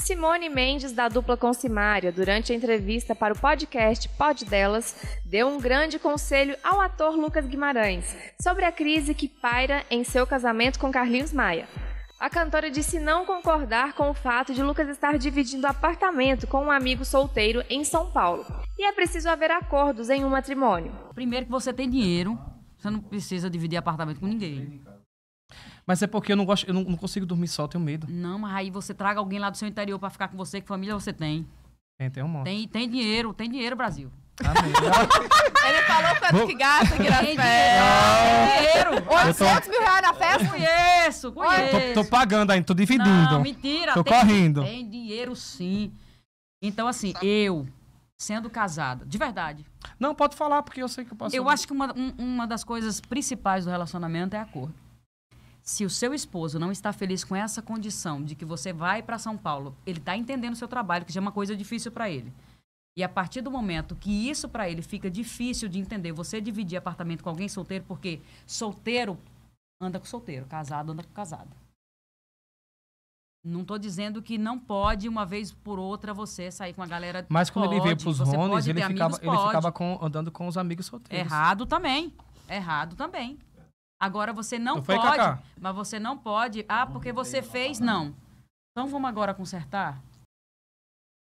Simone Mendes, da dupla Concimária, durante a entrevista para o podcast Pod Delas, deu um grande conselho ao ator Lucas Guimarães sobre a crise que paira em seu casamento com Carlinhos Maia. A cantora disse não concordar com o fato de Lucas estar dividindo apartamento com um amigo solteiro em São Paulo. E é preciso haver acordos em um matrimônio. Primeiro que você tem dinheiro, você não precisa dividir apartamento com ninguém. Mas é porque eu não gosto, eu não, não consigo dormir só, eu tenho medo. Não, mas aí você traga alguém lá do seu interior para ficar com você, que família você tem. Tem, tem um monte. Tem, tem dinheiro, tem dinheiro, Brasil. Ele falou quanto que gasta aqui na festa. Dinheiro. 800 mil reais na festa? Conheço, conheço. Tô, tô pagando ainda, tô dividindo. Não, mentira. Tô tem, correndo. Tem dinheiro sim. Então, assim, eu, sendo casada, de verdade. Não, pode falar, porque eu sei que eu posso... Eu acho que uma, um, uma das coisas principais do relacionamento é acordo. Se o seu esposo não está feliz com essa condição de que você vai para São Paulo, ele está entendendo o seu trabalho, que já é uma coisa difícil para ele. E a partir do momento que isso para ele fica difícil de entender, você dividir apartamento com alguém solteiro, porque solteiro anda com solteiro, casado anda com casado. Não estou dizendo que não pode, uma vez por outra, você sair com a galera. Mas quando pode, ele veio para os Rones, ele, ficava, amigos, ele ficava com, andando com os amigos solteiros. Errado também. Errado também. Agora você não, não pode, mas você não pode, ah, porque você fez, não. Então vamos agora consertar?